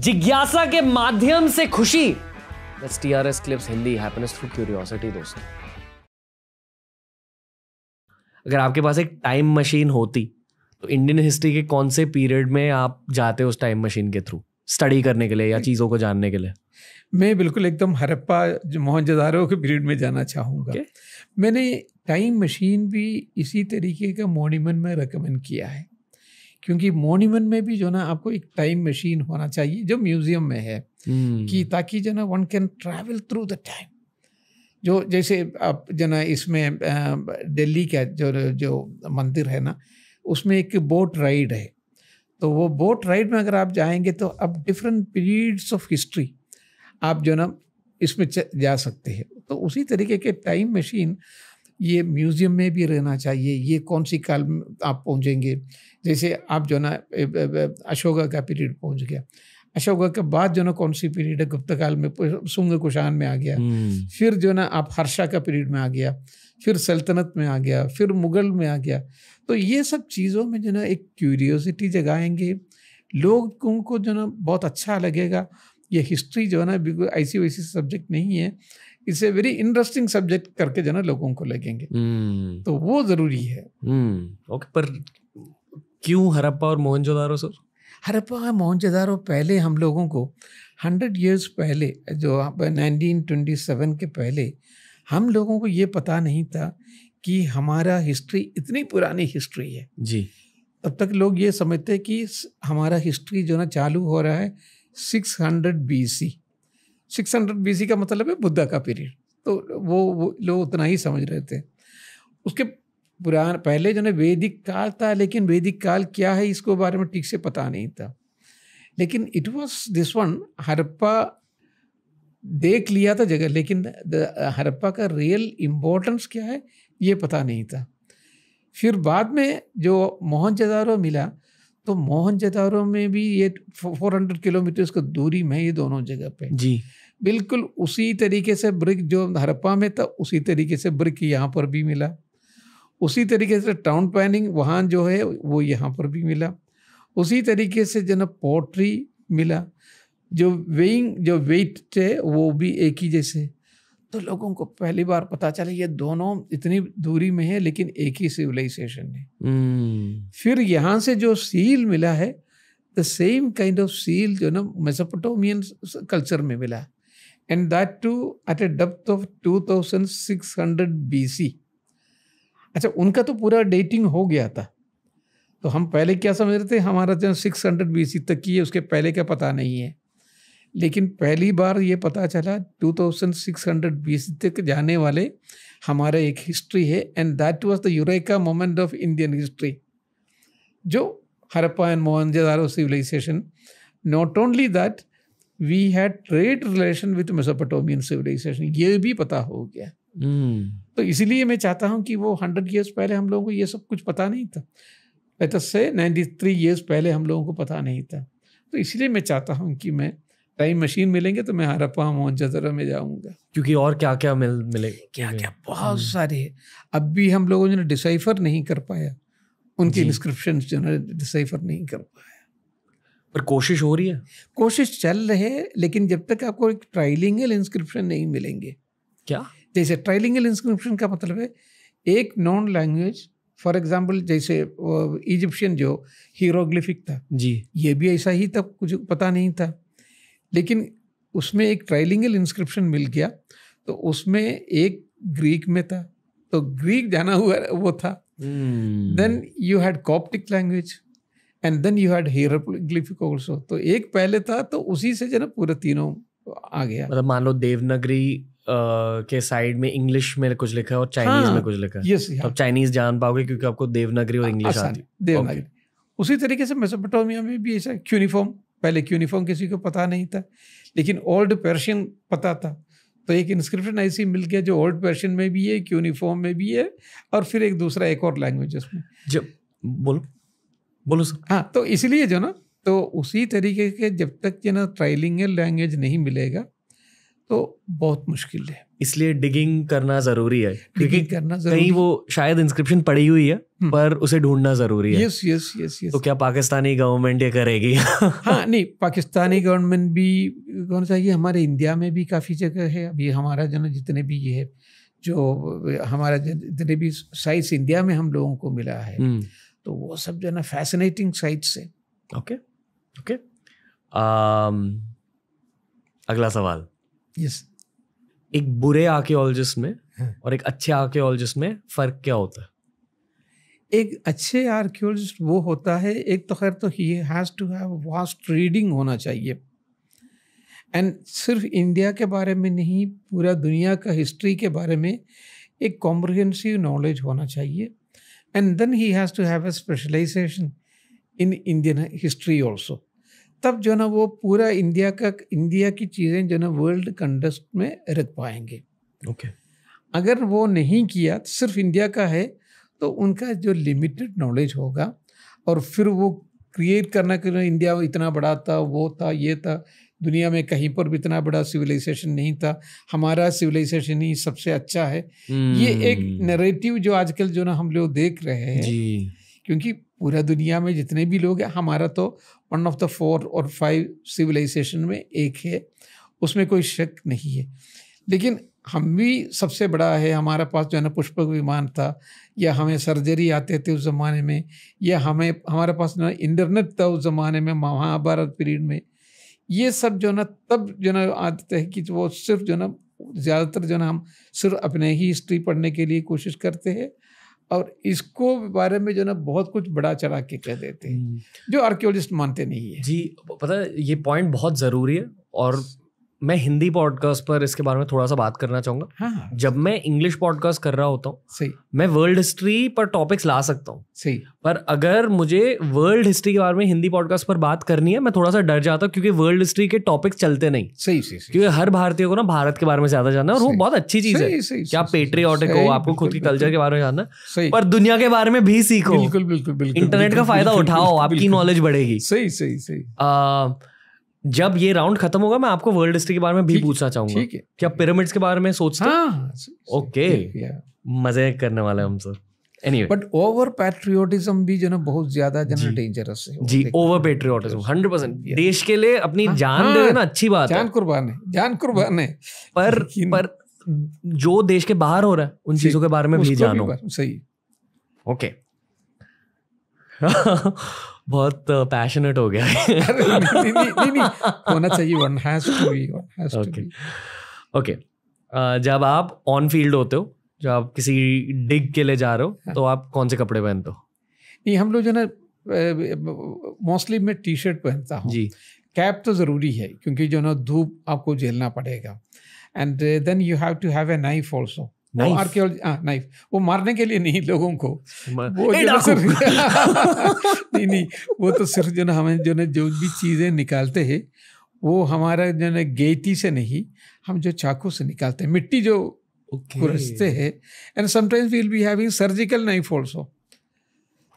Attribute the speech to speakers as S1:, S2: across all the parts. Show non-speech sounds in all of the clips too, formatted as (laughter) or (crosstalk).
S1: जिज्ञासा के माध्यम से खुशी दस T R S clips Hindi happiness through curiosity दोस्तों अगर आपके पास एक टाइम मशीन होती तो इंडियन हिस्ट्री के कौन से पीरियड में आप जाते उस टाइम मशीन के थ्रू स्टडी करने के लिए या चीज़ों को जानने के लिए
S2: मैं बिल्कुल एकदम हरप्पा मोहनजदारो के पीरियड में जाना चाहूंगा okay. मैंने टाइम मशीन भी इसी तरीके का मोनिमन में रिकमेंड किया है क्योंकि मोन्यूमेंट में भी जो ना आपको एक टाइम मशीन होना चाहिए जो म्यूजियम में है कि हम्म। ताकि जो ना one can travel through the time जो जैसे आप जो ना इसमें दिल्ली का जो जो मंदिर है ना उसमें एक बोट राइड है तो वो बोट राइड में अगर आप जाएंगे तो अब डिफरेंट पीरियड्स ऑफ हिस्ट्री आप जो ना इसमें जा सकते हैं तो उसी तरीके के टाइम मशीन ये म्यूज़ियम में भी रहना चाहिए ये कौन सी काल में आप पहुँचेंगे जैसे आप जो ना अशोका का पीरियड पहुंच गया अशोका के बाद जो ना कौन सी पीरियड है गुप्त काल में सुंग कुशान में आ गया हम्म। फिर जो ना आप हर्षा का पीरियड में आ गया फिर सल्तनत में आ गया फिर मुगल में आ गया तो ये सब चीज़ों में जो ना एक क्यूरियोसिटी जगाएंगे लोगों को जो ना बहुत अच्छा लगेगा ये हिस्ट्री जो है ना बिल्कुल ऐसी वैसी सब्जेक्ट नहीं है इसे वेरी इंटरेस्टिंग सब्जेक्ट करके जो ना लोगों को लगेंगे hmm. तो वो जरूरी है
S1: हम्म। Okay hmm. okay, पर
S2: क्यों हरप्पा और मोहनजोदारो सर हरप्पा और मोहनजोदारो पहले हम लोगों को हंड्रेड ईयर्स पहले जो नाइनटीन ट्वेंटी सेवन के पहले हम लोगों को ये पता नहीं था कि हमारा हिस्ट्री इतनी पुरानी हिस्ट्री है जी तब तक लोग ये समझते कि हमारा हिस्ट्री जो ना चालू हो रहा है six hundred B C six hundred B C का मतलब है बुद्धा का पीरियड तो वो, वो लोग उतना ही समझ रहे थे उसके पुरान पहले जो है वैदिक काल था लेकिन वैदिक काल क्या है इसको बारे में ठीक से पता नहीं था लेकिन it was this one Harappa देख लिया था जगह लेकिन हरप्पा का रियल इम्पोर्टेंस क्या है ये पता नहीं था फिर बाद में जो जदारो मिला तो मोहनजदारो में भी ये 400 किलोमीटर का दूरी में ये दोनों जगह पे जी बिल्कुल उसी तरीके से ब्रिक जो हरप्पा में था उसी तरीके से ब्रिक यहाँ पर भी मिला उसी तरीके से टाउन प्लानिंग वहाँ जो है वो यहाँ पर भी मिला उसी तरीके से जो ना पोट्री मिला जो वेइंग जो वेट है वो भी एक ही जैसे तो लोगों को पहली बार पता चला ये दोनों इतनी दूरी में है लेकिन एक ही सिविलाइजेशन है hmm. फिर यहाँ से जो सील मिला है the same kind of seal जो ना मेसोपोटोमियन कल्चर में मिला and that too at a depth of B C अच्छा उनका तो पूरा डेटिंग हो गया था तो हम पहले क्या समझ रहे थे हमारा जो सिक्स हंड्रेड सी तक की है उसके पहले का पता नहीं है लेकिन पहली बार ये पता चला two thousand six hundred B C तक जाने वाले हमारे एक हिस्ट्री है and that was the eureka moment of Indian history जो Harappa and Mohenjodaro civilisation not only that we had trade relation with Mesopotamian civilisation ये भी पता हो गया hmm. तो इसीलिए मैं चाहता हूँ कि वो हंड्रेड ईयर्स पहले हम लोगों को ये सब कुछ पता नहीं था लेट से नाइन्टी थ्री ईयर्स पहले हम लोगों को पता नहीं था तो इसलिए मैं चाहता हूँ कि मैं टाइम मशीन मिलेंगे तो मैं हरप्पा मोहनजदरा में जाऊंगा क्योंकि और क्या क्या मिल मिलेगा क्या क्या बहुत हम्म। सारे है अब भी हम लोगों ने डिसाइफर नहीं कर पाया उनके इंस्क्रिप्शन जो है डिसाइफर नहीं कर पाया पर कोशिश हो रही है कोशिश चल रही है लेकिन जब तक आपको एक ट्राइलिंगल इंस्क्रिप्शन नहीं मिलेंगे क्या जैसे ट्राइलिंगल इंस्क्रिप्शन का मतलब है एक नॉन लैंग्वेज फॉर एग्जाम्पल जैसे इजिप्शियन जो हीरोग्लिफिक था जी ये भी ऐसा ही था कुछ पता नहीं था लेकिन उसमें एक ट्राइलिंगल इंस्क्रिप्शन मिल गया तो उसमें एक ग्रीक में था तो ग्रीक जाना हुआ वो था then you had Coptic language and then you had hieroglyphic also तो एक पहले था तो उसी से जो ना पूरे तीनों
S1: आ गया मतलब मान लो देवनगरी के साइड में इंग्लिश में कुछ लिखा है और चाइनीज हाँ, में कुछ लिखा है यस तो आप चाइनीज जान पाओगे क्योंकि आपको देवनागरी और इंग्लिश आती है देवनागरी
S2: उसी तरीके से मेसोपोटामिया में भी ऐसा क्यूनिफॉर्म पहले क्यूनिफॉर्म किसी को पता नहीं था लेकिन ओल्ड पर्शियन पता था तो एक इंस्क्रिप्शन ऐसी मिल गया जो ओल्ड पर्शियन में भी है क्यूनिफॉर्म में भी है और फिर एक दूसरा एक और लैंग्वेज में जब बोलो बोलो सर हाँ तो इसलिए जो ना तो उसी तरीके के जब तक जो ना ट्राइलिंगल लैंग्वेज नहीं मिलेगा तो बहुत मुश्किल है इसलिए
S1: डिगिंग करना जरूरी है डिगिंग करना जरूरी कहीं वो शायद इंस्क्रिप्शन पड़ी हुई है हम्म। पर उसे ढूंढना जरूरी है यस यस यस यस तो क्या पाकिस्तानी गवर्नमेंट ये करेगी (laughs)
S2: हाँ नहीं पाकिस्तानी गवर्नमेंट भी कौन सा ये हमारे इंडिया में भी काफ़ी जगह है अभी हमारा जो जितने भी ये है जो हमारा जितने भी साइट्स इंडिया में हम लोगों को मिला है हम्म। तो वो सब जो है ना फैसिनेटिंग साइट्स है ओके ओके अगला सवाल yes. एक बुरे आर्कियोलॉजिस्ट
S1: में हाँ. और एक अच्छे आर्कियोलॉजिस्ट में फ़र्क क्या होता है
S2: एक अच्छे आर्कियोलॉजिस्ट वो होता है एक तो खैर तो he has to have vast reading होना चाहिए एंड सिर्फ इंडिया के बारे में नहीं पूरा दुनिया का हिस्ट्री के बारे में एक कॉम्प्रिहेंसिव नॉलेज होना चाहिए and then he has to have a specialization in Indian history also तब जो ना वो पूरा इंडिया का इंडिया की चीज़ें जो ना वर्ल्ड कंडस्ट में रख पाएंगे ओके okay. अगर वो नहीं किया तो सिर्फ इंडिया का है तो उनका जो लिमिटेड नॉलेज होगा और फिर वो क्रिएट करना कर इंडिया इतना बड़ा था वो था ये था दुनिया में कहीं पर भी इतना बड़ा सिविलाइजेशन नहीं था हमारा सिविलाइजेशन ही सबसे अच्छा है ये एक नरेटिव hmm. जो आजकल जो ना हम लोग देख रहे हैं क्योंकि पूरा दुनिया में जितने भी लोग हैं हमारा तो वन ऑफ द फोर और फाइव सिविलाइजेशन में एक है उसमें कोई शक नहीं है लेकिन हम भी सबसे बड़ा है हमारे पास जो है ना पुष्पक विमान था या हमें सर्जरी आते थे उस ज़माने में या हमें हमारे पास ना इंटरनेट था उस ज़माने में महाभारत पीरियड में ये सब जो ना तब जो ना आते थे कि वो सिर्फ जो ना ज़्यादातर जो ना हम सिर्फ अपने ही हिस्ट्री पढ़ने के लिए कोशिश करते हैं और इसको बारे में जो ना बहुत कुछ बड़ा चढ़ा के कह देते हैं हम्म। जो आर्कियोलॉजिस्ट मानते नहीं है जी पता है ये पॉइंट
S1: बहुत ज़रूरी है और मैं हिंदी पॉडकास्ट पर इसके बारे में थोड़ा सा बात करना चाहूंगा हाँ।, हाँ। जब मैं इंग्लिश पॉडकास्ट कर रहा होता हूँ मैं वर्ल्ड हिस्ट्री पर टॉपिक्स ला सकता हूँ पर अगर मुझे वर्ल्ड हिस्ट्री के बारे में हिंदी पॉडकास्ट पर बात करनी है मैं थोड़ा सा डर जाता हूँ क्योंकि वर्ल्ड हिस्ट्री के टॉपिक्स चलते नहीं सही सही क्योंकि हर भारतीय को ना भारत के बारे में ज्यादा जानना है और वो बहुत अच्छी चीज है क्या आप पेट्रियाटिक हो आपको खुद के कल्चर के बारे में जानना पर दुनिया के बारे में भी सीखो बिल्कुल
S2: बिल्कुल इंटरनेट का फायदा उठाओ आपकी नॉलेज
S1: बढ़ेगी सही सही सही जब ये राउंड खत्म होगा मैं आपको वर्ल्ड हिस्ट्री के बारे में भी पूछना चाहूंगा क्या पिरामिड्स के बारे में सोचते हाँ, ओके मजे करने वाले हम sir anyway
S2: but over patriotism भी जो ना बहुत ज्यादा जो ना डेंजरस है
S1: जी ओवर पैट्रियोटिज्म 100% देश के लिए अपनी हाँ, जान हाँ, देना अच्छी बात जान है जान कुर्बान
S2: है जान कुर्बान है पर पर
S1: जो देश के बाहर हो रहा है उन चीजों के बारे में भी जानो सही ओके (laughs) बहुत पैशनेट uh, हो गया (laughs)
S2: होना चाहिए one has to be okay
S1: okay जब आप ऑन फील्ड होते हो जब आप किसी डिग के लिए जा रहे हो हाँ। तो आप कौन से कपड़े पहनते हो
S2: नहीं हम लोग जो ना मोस्टली मैं टी शर्ट पहनता हूँ जी कैप तो ज़रूरी है क्योंकि जो ना धूप आपको झेलना पड़ेगा and then you have to have a knife also archaeology हाँ नाइफ वो मारने के लिए नहीं लोगों को वो जो सिर्फ (laughs) नहीं नहीं वो तो सिर्फ जो ना हमें जो ना जो भी चीज़ें निकालते हैं वो हमारा जो ना गेटी से नहीं हम जो चाकू से निकालते हैं मिट्टी जो खुरचते हैं and sometimes we'll be having surgical knife also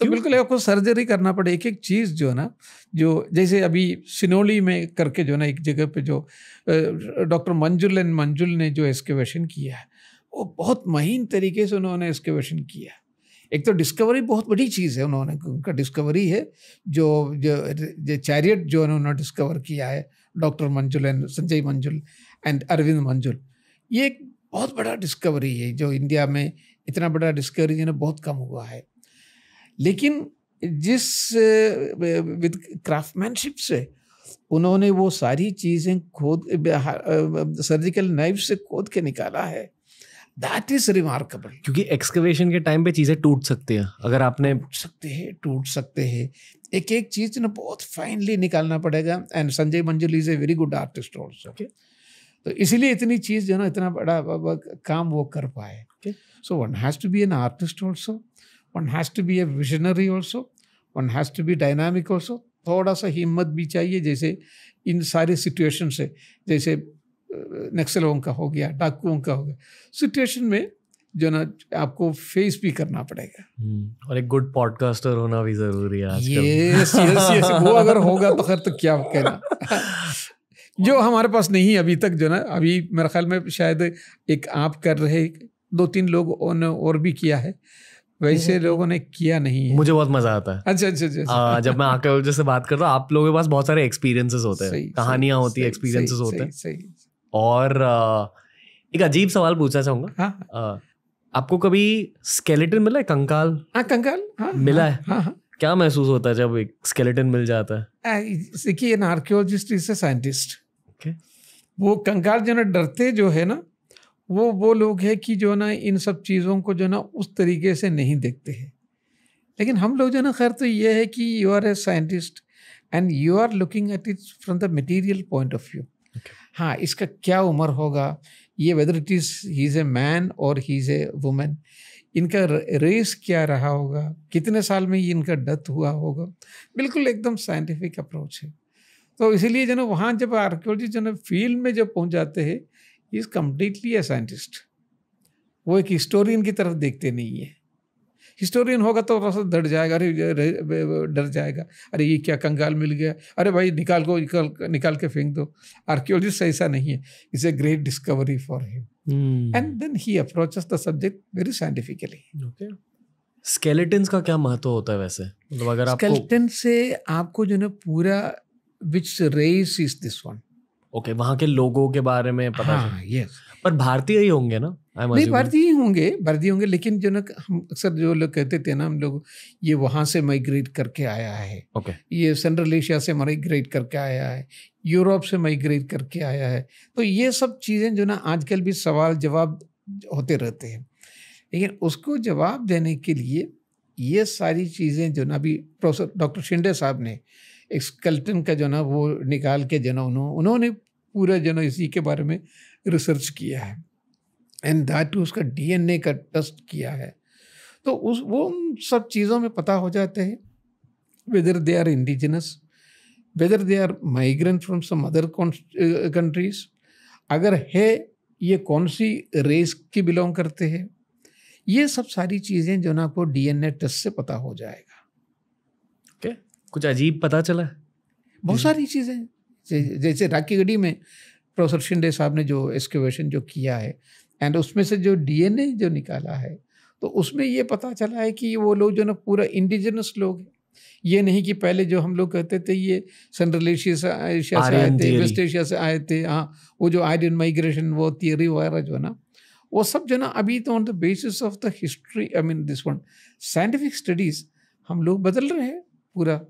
S2: तो बिल्कुल आपको सर्जरी करना पड़े एक एक चीज़ जो है ना जो जैसे अभी सिनोली में करके जो ना एक जगह पे जो डॉक्टर मंजुल एंड मंजुल ने जो एक्सकेवेशन किया है वो बहुत महीन तरीके से उन्होंने एक्सकेवेशन किया एक तो डिस्कवरी बहुत बड़ी चीज़ है उन्होंने उनका डिस्कवरी है जो जो, जो चैरियट जो उन्होंने डिस्कवर किया है डॉक्टर मंजुल एंड संजय मंजुल एंड अरविंद मंजुल ये एक बहुत बड़ा डिस्कवरी है जो इंडिया में इतना बड़ा डिस्कवरी जिन्हें बहुत कम हुआ है लेकिन जिस विद क्राफ्टमैनशिप से उन्होंने वो सारी चीज़ें खोद सर्जिकल नाइफ से खोद के निकाला है दैट इज रिमार्केबल क्योंकि एक्सकवेशन के टाइम पे चीजें टूट सकती हैं अगर आपने टूट सकते हैं टूट सकते हैं एक एक चीज ना बहुत फाइनली निकालना पड़ेगा and Sanjay Manjul is a very good artist also तो इसीलिए इतनी चीज जो ना इतना बड़ा काम वो कर पाए so one has to be an artist also one has to be a visionary also one has to be dynamic also थोड़ा सा हिम्मत भी चाहिए जैसे इन सारे सिचुएशन से जैसे नक्सलों का हो गया डाकुओं का हो गया सिचुएशन में जो ना आपको फेस भी करना पड़ेगा
S1: हम्म, और एक गुड पॉडकास्टर होना भी जरूरी है ये, वो (laughs) अगर होगा
S2: तो खैर तो क्या कहना (laughs) जो हमारे पास नहीं अभी तक जो ना अभी मेरे ख्याल में शायद एक आप कर रहे दो तीन लोग ने और भी किया है वैसे हम्म। लोगों ने किया नहीं है मुझे बहुत
S1: मजा आता है अच्छा अच्छा अच्छा, अच्छा। जब मैं आकर से बात करता हूँ आप लोगों के पास बहुत सारे एक्सपीरियंसेस होते हैं कहानियाँ होती है एक्सपीरियंसेस होते हैं और एक अजीब सवाल पूछना चाहूंगा हाँ? आपको कभी स्केलेटन मिला है कंकाल
S2: हाँ कंकाल हाँ, मिला है हाँ, हाँ।
S1: क्या महसूस होता है जब एक स्केलेटन मिल जाता
S2: है देखिए एन आर्कियोलॉजिस्ट इज साइंटिस्ट वो कंकाल जो ना डरते जो है ना वो वो लोग हैं कि जो ना इन सब चीज़ों को जो ना उस तरीके से नहीं देखते हैं लेकिन हम लोग जो ना खैर तो ये है कि you are a scientist and you are looking at it from the material point of view हाँ इसका क्या उम्र होगा ये whether it is he is a man और ही इज़ ए वुमेन इनका रेस क्या रहा होगा कितने साल में इनका डेथ हुआ होगा बिल्कुल एकदम साइंटिफिक अप्रोच है तो इसीलिए जो ना वहाँ जब आर्कियोलॉजी जो है फील्ड में जब पहुँच जाते हैं इज़ कम्प्लीटली ए साइंटिस्ट वो एक हिस्टोरियन की तरफ देखते नहीं है हिस्टोरियन होगा तो थोड़ा सा डर जाएगा अरे डर जाएगा अरे ये क्या कंगाल मिल गया अरे भाई निकाल को निकाल निकाल के फेंक दो आर्कियोलॉजिस्ट ऐसा नहीं है it's a great discovery for him and then he approaches the subject very scientifically
S1: skeletons का क्या महत्व होता है वैसे मतलब अगर आपको स्केलेटन
S2: से आपको जो है पूरा which race is
S1: this one okay वहाँ के लोगों के बारे में पता हाँ, यस पर भारतीय ही होंगे ना नहीं भारतीय
S2: ही होंगे भारतीय होंगे लेकिन जो ना हम अक्सर जो लोग कहते थे ना हम लोग ये वहाँ से माइग्रेट करके आया है ओके ये सेंट्रल एशिया से माइग्रेट करके आया है यूरोप से माइग्रेट करके आया है तो ये सब चीज़ें जो ना आजकल भी सवाल जवाब होते रहते हैं लेकिन उसको जवाब देने के लिए ये सारी चीज़ें जो ना अभी प्रोफेसर डॉक्टर शिंडे साहब ने एक स्कल्टन का जो ना वो निकाल के जो ना उन्होंने उन्होंने पूरा जो ना इसी के बारे में रिसर्च किया है एंड दैट उसका डीएनए का टेस्ट किया है तो उस वो उन सब चीज़ों में पता हो जाते हैं whether they are indigenous whether they are migrant from some other countries अगर है ये कौन सी रेस की बिलोंग करते हैं ये सब सारी चीज़ें जो ना आपको डीएनए टेस्ट से पता हो जाएगा
S1: ओके okay. कुछ अजीब पता चला
S2: बहुत सारी चीज़ें जैसे गढ़ी में प्रोफेसर शिंदे साहब ने जो एक्सक्यूशन जो किया है एंड उसमें से जो डीएनए जो निकाला है तो उसमें ये पता चला है कि वो लोग जो ना पूरा इंडिजिनस लोग हैं ये नहीं कि पहले जो हम लोग कहते थे ये सेंट्रल एशिया से एशिया से आए थे वेस्ट एशिया से आए थे हाँ वो जो आइडियन माइग्रेशन वो थियरी वगैरह जो है ना वो सब जो ना अभी तो on the basis of the history I mean this one scientific studies हम लोग बदल रहे हैं पूरा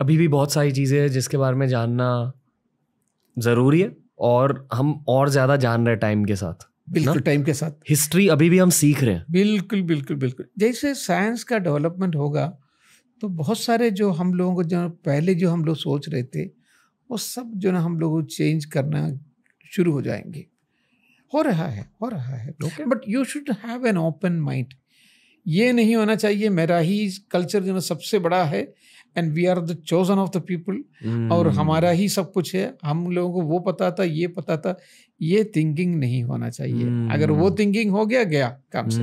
S1: अभी भी बहुत सारी चीज़ें हैं जिसके बारे में जानना ज़रूरी है और हम और ज़्यादा जान रहे हैं टाइम के साथ बिल्कुल टाइम के साथ हिस्ट्री अभी भी हम सीख रहे हैं
S2: बिल्कुल बिल्कुल बिल्कुल जैसे साइंस का डेवलपमेंट होगा तो बहुत सारे जो हम लोगों को जो पहले जो हम लोग सोच रहे थे वो सब जो ना हम लोग चेंज करना शुरू हो जाएंगे हो रहा है हो रहा है but you should have an open mind ये नहीं होना चाहिए मेरा ही कल्चर जो सबसे बड़ा है and we are the chosen of the people और हमारा ही सब कुछ है हम लोगों को वो पता था ये पता था ये थिंकिंग नहीं होना चाहिए mm. अगर वो थिंकिंग हो गया गया काम से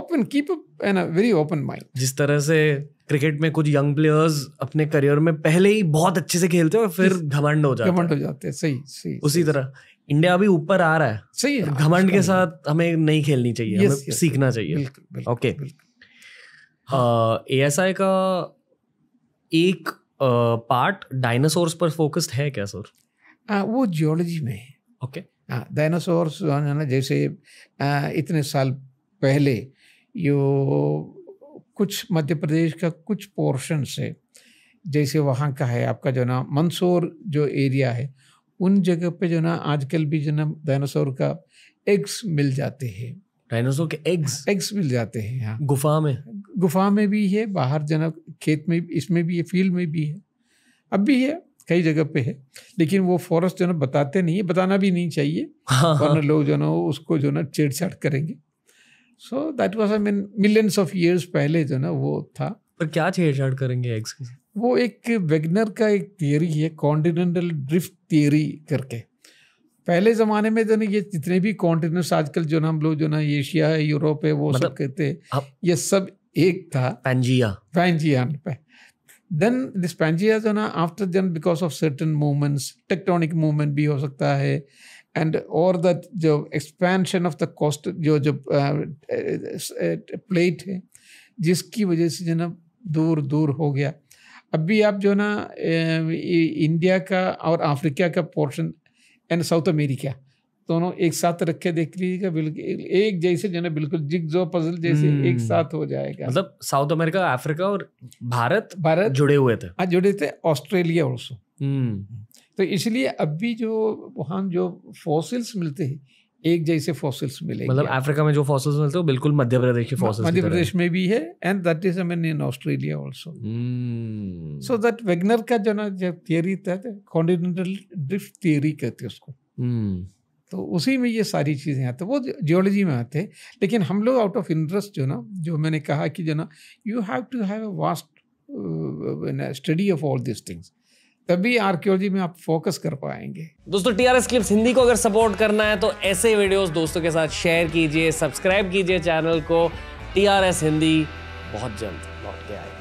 S2: open keep an very open mind
S1: जिस तरह से क्रिकेट में कुछ यंग प्लेयर्स अपने करियर में पहले ही बहुत अच्छे से खेलते हैं और फिर घमंड हो जाते घमंड हो जाते हैं सही सही उसी सही, तरह इंडिया अभी ऊपर आ रहा है सही है घमंड के साथ हमें नहीं खेलनी चाहिए हमें सीखना चाहिए ओके ए एस आई का एक पार्ट डायनासोर्स पर फोकस्ड है क्या सर
S2: वो जियोलॉजी में है ओके डायनासोर्स हाँ, है ना जैसे इतने साल पहले यो कुछ मध्य प्रदेश का कुछ पोर्शन से जैसे वहाँ का है आपका जो ना मंदसौर जो एरिया है उन जगह पे जो ना आजकल भी जो ना डायनासोर का एग्स मिल जाते हैं डायनासोर के एग्स हाँ, एग्स मिल जाते हैं यहाँ गुफा में गुफा में भी है बाहर जना खेत में इसमें भी है फील्ड में भी है अब भी है कई जगह पे है लेकिन वो फॉरेस्ट जो ना बताते नहीं है बताना भी नहीं चाहिए हाँ।, हाँ। लोग जो ना उसको जो ना छेड़छाड़ करेंगे so that was I mean millions of years पहले जो ना वो था पर क्या छेड़छाड़ करेंगे एग्स के वो एक वेगनर का एक थियरी है कॉन्टिनेंटल ड्रिफ्ट थियरी करके पहले ज़माने में जो तो ना ये जितने भी कॉन्टिनेंट्स आजकल जो ना हम लोग जो ना एशिया है यूरोप है वो मतलब सब कहते हैं ये सब एक था पैंजिया पैंजिया पे देन दिस पैंजिया जो ना after then because of certain movements tectonic movement भी हो सकता है एंड और दैट जो एक्सपेंशन ऑफ द कॉस्ट जो जो प्लेट uh, uh, uh, है जिसकी वजह से जो ना दूर दूर हो गया अब भी आप जो ना इंडिया का और अफ्रीका का पोर्शन एंड साउथ अमेरिका दोनों एक साथ रख के देख लीजिएगा बिल्कुल एक जैसे जो ना बिल्कुल जिग जो पजल जैसे हम्म। एक साथ हो जाएगा मतलब साउथ अमेरिका अफ्रीका और भारत भारत जुड़े हुए थे हाँ जुड़े थे ऑस्ट्रेलिया ऑल्सो
S1: हम्म।
S2: तो इसलिए अब भी जो वहाँ जो फॉसिल्स मिलते हैं एक जैसे फॉसिल्स मिलेंगे मतलब
S1: अफ्रीका में जो फॉसिल्स मिलते हैं बिल्कुल मध्य प्रदेश के फॉसिल्स मध्य प्रदेश
S2: में भी है and that is amen in Australia also so that Wegener का जो ना जो थियरी था कॉन्टिनेंटल ड्रिफ्ट थियरी कहते हैं उसको hmm. तो उसी में ये सारी चीज़ें आते वो जियोलॉजी में आते हैं लेकिन हम लोग आउट ऑफ इंटरेस्ट जो ना जो मैंने कहा कि जो ना you have to have a vast study of all this things तभी आर्कियोलॉजी में आप फोकस कर पाएंगे
S1: दोस्तों टीआरएस क्लिप्स हिंदी को अगर सपोर्ट करना है तो ऐसे वीडियोस दोस्तों के साथ शेयर कीजिए सब्सक्राइब कीजिए चैनल को टीआरएस हिंदी बहुत जल्द लौट के आएगा